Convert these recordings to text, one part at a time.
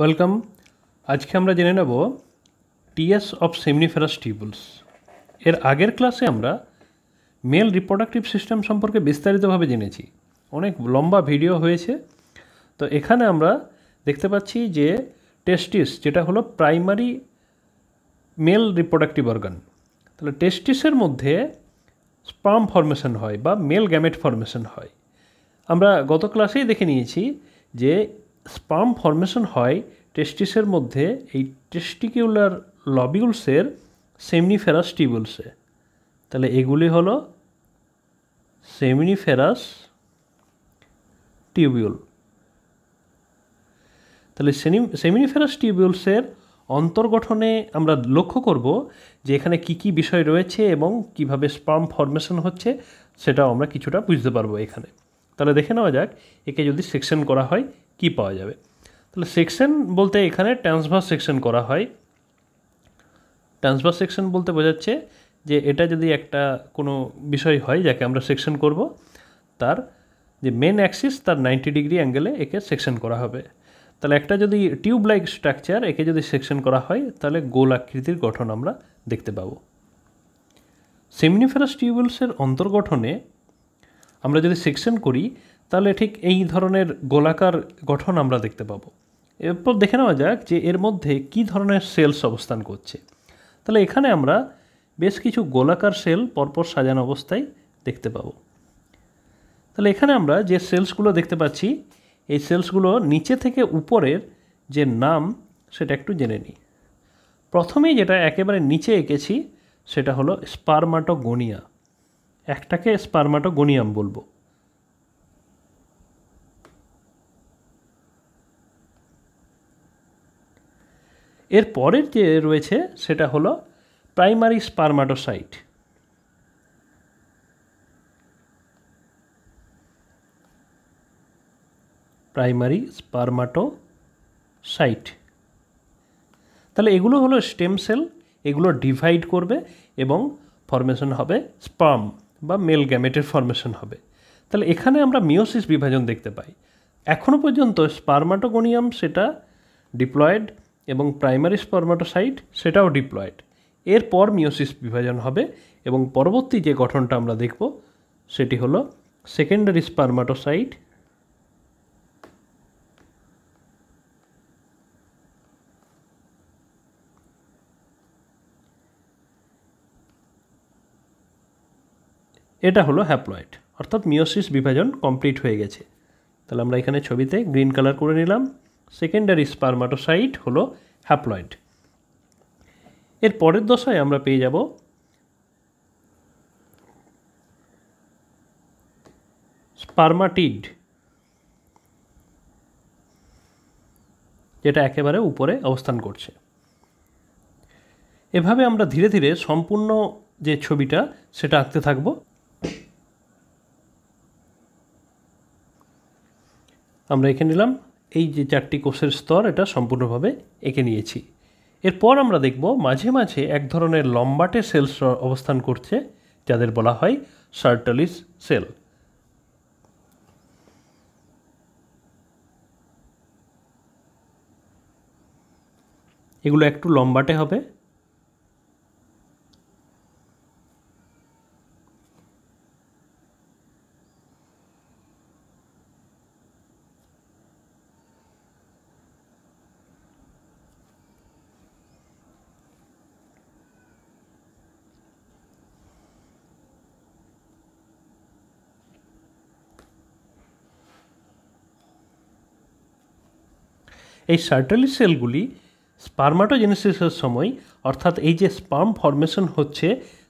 welcome আজকে আমরা জেনে নেব টিএস অফ সেমনিফেরাস টিবলস এর আগের ক্লাসে আমরা মেল রিপ্রোডাক্টিভ সিস্টেম সম্পর্কে বিস্তারিতভাবে জেনেছি অনেক লম্বা ভিডিও হয়েছে তো এখানে আমরা দেখতে পাচ্ছি যে টেস্টিস যেটা হলো প্রাইমারি মেল রিপ্রোডাক্টিভ অর্গান তাহলে টেস্টিসের মধ্যে স্পাম ফরমেশন হয় বা মেল গ্যামেট ফরমেশন হয় আমরা গত ক্লাসেই দেখে নিয়েছি যে স্পাম ফর্মেশন হয় টেস্টিসের মধ্যে এই টেস্টিকিউলার লবিউলসের সেমনিফেরাস টিবুলসে তাহলে এগুলি হলো সেমিনিফেরাস টিউবিউল তাহলে সেমিনিফেরাস টিউবিউলসের অন্তর্গঠনে আমরা লক্ষ্য করব যে এখানে কি কি বিষয় রয়েছে এবং কিভাবে স্পাম ফর্মেশন হচ্ছে সেটাও আমরা কিছুটা বুঝতে পারবো এখানে তাহলে দেখে নেওয়া যাক একে যদি সেকশন করা হয় কি পাওয়া যাবে তাহলে সেকশন বলতে এখানে ট্রান্সভার সেকশন করা হয় ট্রান্সভার সেকশন বলতে বোঝাচ্ছে যে এটা যদি একটা কোনো বিষয় হয় যাকে আমরা সেকশন করব তার যে মেন অ্যাক্সিস তার নাইনটি ডিগ্রি অ্যাঙ্গেলে একে সেকশন করা হবে তাহলে একটা যদি টিউব লাইক স্ট্রাকচার একে যদি সেকশন করা হয় তাহলে গোল আকৃতির গঠন আমরা দেখতে পাব সেমিনিফেরাস টিউবওয়েলসের অন্তর্গঠনে আমরা যদি সেকশন করি তাহলে ঠিক এই ধরনের গোলাকার গঠন আমরা দেখতে পাবো এরপর দেখে নেওয়া যাক যে এর মধ্যে কি ধরনের সেলস অবস্থান করছে তাহলে এখানে আমরা বেশ কিছু গোলাকার সেল পরপর সাজানো অবস্থায় দেখতে পাবো তাহলে এখানে আমরা যে সেলসগুলো দেখতে পাচ্ছি এই সেলসগুলো নিচে থেকে উপরের যে নাম সেটা একটু জেনে নিই প্রথমেই যেটা একেবারে নিচে এঁকেছি সেটা হলো স্পার্মাটোগোনিয়া একটাকে স্পার্মাটোগোনিয়াম বলবো এর পরের যে রয়েছে সেটা হলো primary spermatocyte primary spermatocyte তাহলে এগুলো হলো স্টেম সেল এগুলো ডিভাইড করবে এবং ফরমেশন হবে স্পার্ম বা মেল গ্যামেটের ফরমেশন হবে তাহলে এখানে আমরা মিওসিস বিভাজন দেখতে পাই এখনও পর্যন্ত স্পার্মাটোগোনিয়াম সেটা ডিপ্লয়েড এবং প্রাইমারি স্পর্মাটোসাইট সেটাও ডিপ্লয়েড এরপর মিওসিস বিভাজন হবে এবং পরবর্তী যে গঠনটা আমরা দেখব সেটি হলো সেকেন্ডারি স্পার্মাটোসাইট এটা হলো হ্যাপ্লয়েড অর্থাৎ মিওসিস বিভাজন কমপ্লিট হয়ে গেছে তাহলে আমরা এখানে ছবিতে গ্রিন কালার করে নিলাম সেকেন্ডারি স্পার্মাটোসাইট হলো হ্যাপ্লয়েড এর পরের দশায় আমরা পেয়ে যাব স্পার্মাটিড যেটা একেবারে উপরে অবস্থান করছে এভাবে আমরা ধীরে ধীরে সম্পূর্ণ যে ছবিটা সেটা আঁকতে থাকব আমরা এঁকে নিলাম এই যে চারটি কোষের স্তর এটা সম্পূর্ণভাবে এঁকে নিয়েছি এরপর আমরা দেখব মাঝে মাঝে এক ধরনের লম্বাটে সেলস অবস্থান করছে যাদের বলা হয় সার্টালিস সেল এগুলো একটু লম্বাটে হবে এই সার্টালি সেলগুলি স্পার্মাটোজেনেসিসের সময় অর্থাৎ এই যে স্পাম ফরমেশন হচ্ছে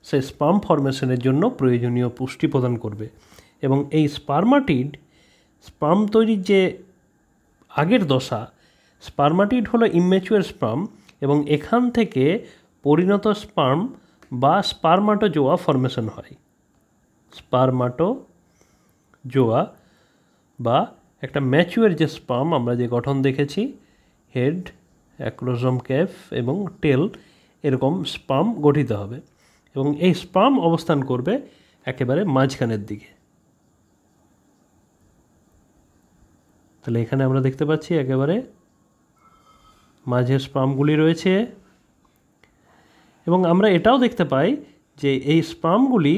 সেই স্পাম ফরমেশনের জন্য প্রয়োজনীয় পুষ্টি প্রদান করবে এবং এই স্পার্মাটিড স্পাম তৈরির যে আগের দশা স্পার্মাটিড হলো ইমেচুয়ার স্পাম এবং এখান থেকে পরিণত স্পাম বা স্পার্মাটোজোয়া ফরমেশন হয় স্পার্মাটো জোয়া বা একটা ম্যাচুয়ার যে স্পাম আমরা যে গঠন দেখেছি হেড অ্যাক্রোজম ক্যাফ এবং টেল এরকম স্পাম গঠিত হবে এবং এই স্পাম অবস্থান করবে একেবারে মাঝখানের দিকে তাহলে এখানে আমরা দেখতে পাচ্ছি একেবারে মাঝের স্পামগুলি রয়েছে এবং আমরা এটাও দেখতে পাই যে এই স্পামগুলি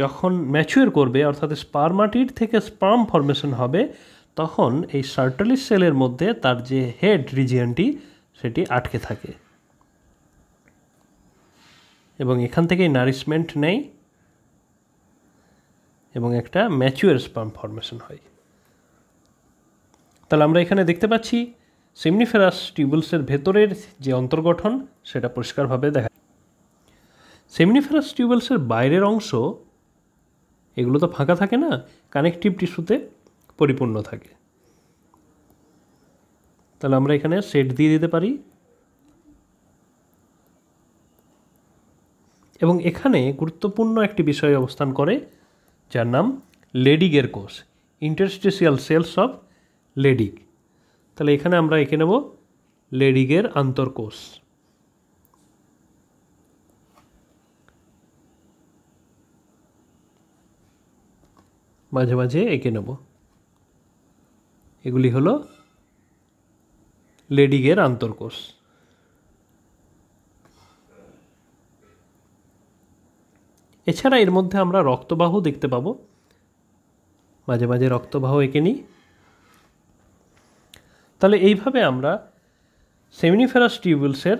যখন ম্যাচিওর করবে অর্থাৎ স্পার্মাটির থেকে স্পাম ফরমেশন হবে তখন এই সার্টলিস সেলের মধ্যে তার যে হেড রিজিয়নটি সেটি আটকে থাকে এবং এখান থেকেই নারিশমেন্ট নেয় এবং একটা ম্যাচুয়ার স্পাম ফর্মেশন হয় তাহলে আমরা এখানে দেখতে পাচ্ছি সিমনিফেরাস টিউবুলসের ভেতরের যে অন্তর্গঠন সেটা পরিষ্কারভাবে দেখা সেমনিফেরাস টিউবুলসের বাইরের অংশ এগুলো তো ফাঁকা থাকে না কানেকটিভ টিস্যুতে পরিপূর্ণ থাকে তাহলে আমরা এখানে সেট দিয়ে দিতে পারি এবং এখানে গুরুত্বপূর্ণ একটি বিষয় অবস্থান করে যার নাম লেডিগের কোষ ইন্টারস্টিসিয়াল সেলস অফ লেডিগ তাহলে এখানে আমরা এঁকে নেব লেডিগের আন্তর্কোষ মাঝে মাঝে এঁকে নেবো এগুলি হলো লেডিগের আন্তর্কোষ এছাড়া এর মধ্যে আমরা রক্তবাহ দেখতে পাবো মাঝে মাঝে রক্তবাহ এঁকে নিই তাহলে এইভাবে আমরা সেমিনিফেরাস টিউবুলসের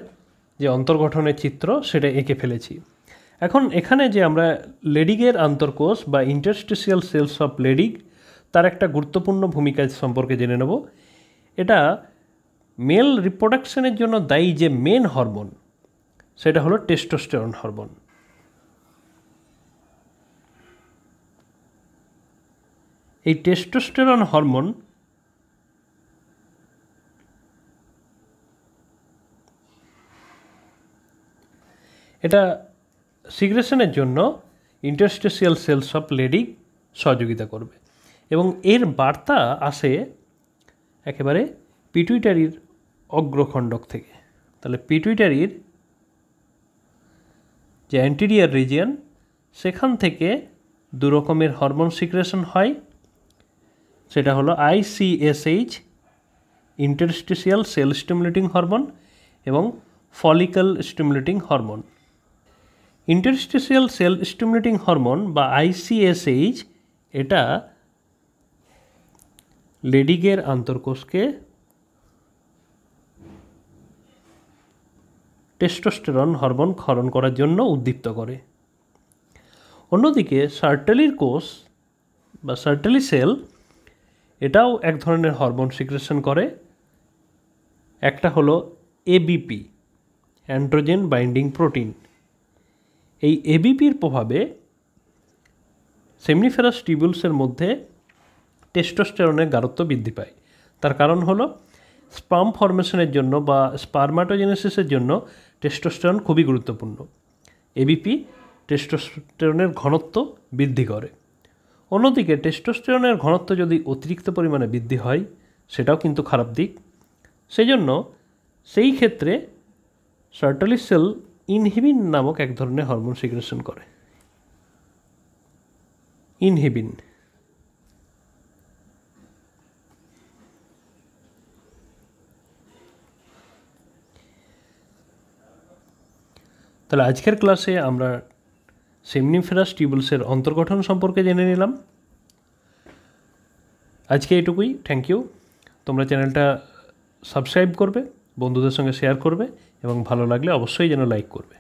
যে অন্তর্গঠনের চিত্র সেটা এঁকে ফেলেছি এখন এখানে যে আমরা লেডিগের আন্তর্কোষ বা ইন্টারস্টিসিয়াল সেলস অফ লেডিগ তার একটা গুরুত্বপূর্ণ ভূমিকা সম্পর্কে জেনে নেব এটা মেল রিপ্রোডাকশনের জন্য দায়ী যে মেন হরমোন সেটা হলো টেস্টোস্টেরন হরমোন এই টেস্টোস্টেরন হরমোন এটা সিগ্রেশনের জন্য ইন্টারস্টেশিয়াল সেলস অফ লেডি সহযোগিতা করবে এবং এর বার্তা আসে একেবারে পিটুইটারির অগ্রখণ্ডক থেকে তাহলে পিটুইটারির যে অ্যান্টিরিয়ার রিজিয়ন সেখান থেকে দু রকমের হরমোন সিক্রেশন হয় সেটা হলো ICSH interstitial cell stimulating hormone এবং follicle stimulating hormone interstitial cell stimulating hormone বা আইসিএসএইচ এটা লেডিগের আন্তর্কোষকে টেস্টোস্টেরন হরমোন ক্ষরণ করার জন্য উদ্দীপ্ত করে অন্যদিকে সার্টেলির কোষ বা সার্টেলি সেল এটাও এক ধরনের হরমোন সিক্রেশন করে একটা হলো এবিপি অ্যান্ড্রোজেন বাইন্ডিং প্রোটিন এই এবিপির প্রভাবে সেমনিফেরাস টিবুলসের মধ্যে টেস্টোস্টেরনের গারত্ব বৃদ্ধি পায় তার কারণ হলো স্পাম ফরমেশনের জন্য বা স্পার্মাটোজেনেসিসের জন্য টেস্টোস্টেরন খুবই গুরুত্বপূর্ণ এবিপি টেস্টোস্টেরনের ঘনত্ব বৃদ্ধি করে অন্যদিকে টেস্টোস্টেরনের ঘনত্ব যদি অতিরিক্ত পরিমাণে বৃদ্ধি হয় সেটাও কিন্তু খারাপ দিক সেজন্য সেই ক্ষেত্রে সার্টালিসেল ইনহিবিন নামক এক ধরনের হরমোন সিগ্রেশন করে ইনহিবিন তাহলে আজকের ক্লাসে আমরা সেমনিফেরাস টিউবলসের অন্তর্গঠন সম্পর্কে জেনে নিলাম আজকে এটুকুই থ্যাংক ইউ তোমরা চ্যানেলটা সাবস্ক্রাইব করবে বন্ধুদের সঙ্গে শেয়ার করবে এবং ভালো লাগলে অবশ্যই যেন লাইক করবে